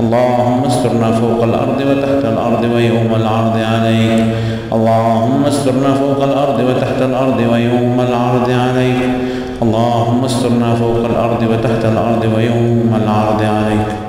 اللهم استرنا فوق الأرض وتحت الأرض ويوم العرض عليك اللهم استرنا فوق الأرض وتحت الأرض ويوم العرض عليك اللهم استرنا فوق الأرض وتحت الأرض ويوم العرض عليك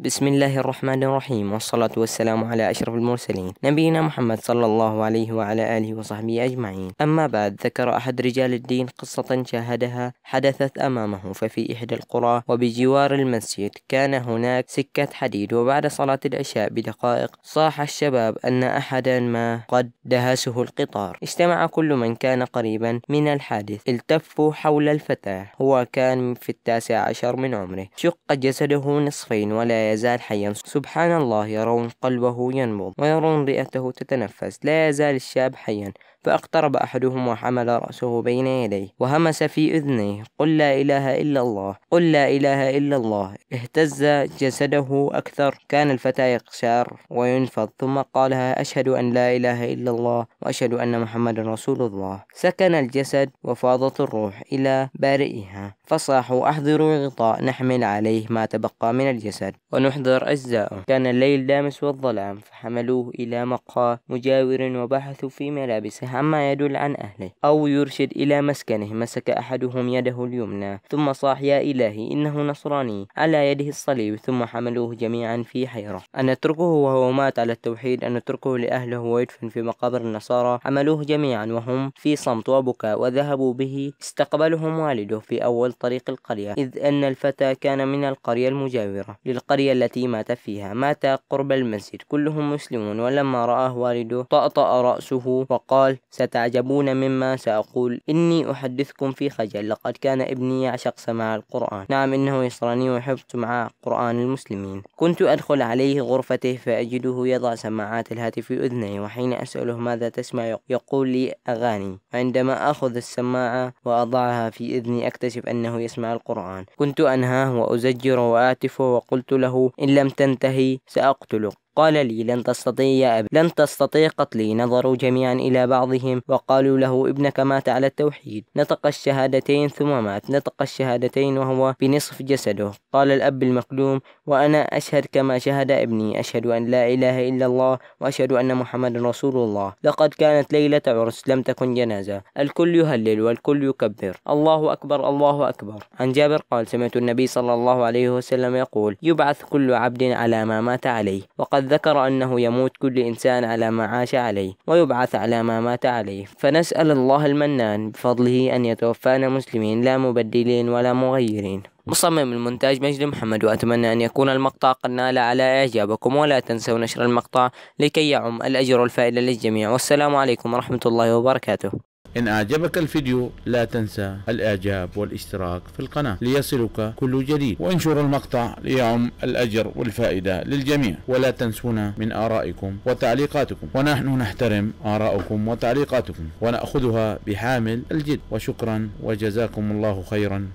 بسم الله الرحمن الرحيم والصلاة والسلام على أشرف المرسلين نبينا محمد صلى الله عليه وعلى آله وصحبه أجمعين أما بعد ذكر أحد رجال الدين قصة شاهدها حدثت أمامه ففي إحدى القرى وبجوار المسجد كان هناك سكة حديد وبعد صلاة العشاء بدقائق صاح الشباب أن أحدا ما قد دهسه القطار اجتمع كل من كان قريبا من الحادث التفوا حول الفتاة هو كان في التاسع عشر من عمره شق جسده نصفين ولا لا يزال حيا سبحان الله يرون قلبه ينبض ويرون رئته تتنفس لا يزال الشاب حيا فاقترب أحدهم وحمل رأسه بين يديه وهمس في أذنيه قل لا إله إلا الله قل لا إله إلا الله اهتز جسده أكثر كان الفتى يقشعر وينفض ثم قالها أشهد أن لا إله إلا الله وأشهد أن محمدا رسول الله سكن الجسد وفاضت الروح إلى بارئها فصاحوا أحضروا غطاء نحمل عليه ما تبقى من الجسد ونحضر أجزاءه كان الليل دامس والظلام فحملوه إلى مقهى مجاور وبحثوا في ملابسه عما يدل عن أهله أو يرشد إلى مسكنه مسك أحدهم يده اليمنى ثم صاح يا إلهي إنه نصراني على يده الصليب ثم حملوه جميعا في حيرة أن نتركه وهو مات على التوحيد أن نتركه لأهله ويدفن في مقابر النصارى حملوه جميعا وهم في صمت وبكاء وذهبوا به استقبلهم والده في أول طريق القرية إذ أن الفتى كان من القرية المجاورة للقرية التي مات فيها مات قرب المسجد كلهم مسلمون ولما رآه والده طأطأ رأسه وقال ستعجبون مما سأقول إني أحدثكم في خجل لقد كان ابني يعشق سماع القرآن نعم إنه يسرني وحفظ مع قرآن المسلمين كنت أدخل عليه غرفته فأجده يضع سماعات الهاتف في أذني وحين أسأله ماذا تسمع يقول لي أغاني عندما أخذ السماعة وأضعها في إذني أكتشف أنه يسمع القرآن كنت أنهاه وأزجره وآتفه وقلت له إن لم تنتهي سأقتلك قال لي لن تستطيع يا أب... لن تستطيع قتلي نظروا جميعا إلى بعضهم وقالوا له ابنك مات على التوحيد نطق الشهادتين ثم مات نطق الشهادتين وهو بنصف جسده قال الأب المكلوم وأنا أشهد كما شهد ابني أشهد أن لا إله إلا الله وأشهد أن محمد رسول الله لقد كانت ليلة عرس لم تكن جنازة الكل يهلل والكل يكبر الله أكبر الله أكبر عن جابر قال سمعت النبي صلى الله عليه وسلم يقول يبعث كل عبد على ما مات عليه وقد ذكر أنه يموت كل إنسان على ما عاش عليه ويبعث على ما مات عليه فنسأل الله المنان بفضله أن يتوفانا مسلمين لا مبدلين ولا مغيرين مصمم المونتاج مجدي محمد وأتمنى أن يكون المقطع قد نال على إعجابكم ولا تنسوا نشر المقطع لكي يعم الأجر الفائدة للجميع والسلام عليكم ورحمة الله وبركاته إن أعجبك الفيديو لا تنسى الإعجاب والاشتراك في القناة ليصلك كل جديد وانشر المقطع ليعم الأجر والفائدة للجميع ولا تنسونا من آرائكم وتعليقاتكم ونحن نحترم آرائكم وتعليقاتكم ونأخذها بحامل الجد وشكرا وجزاكم الله خيرا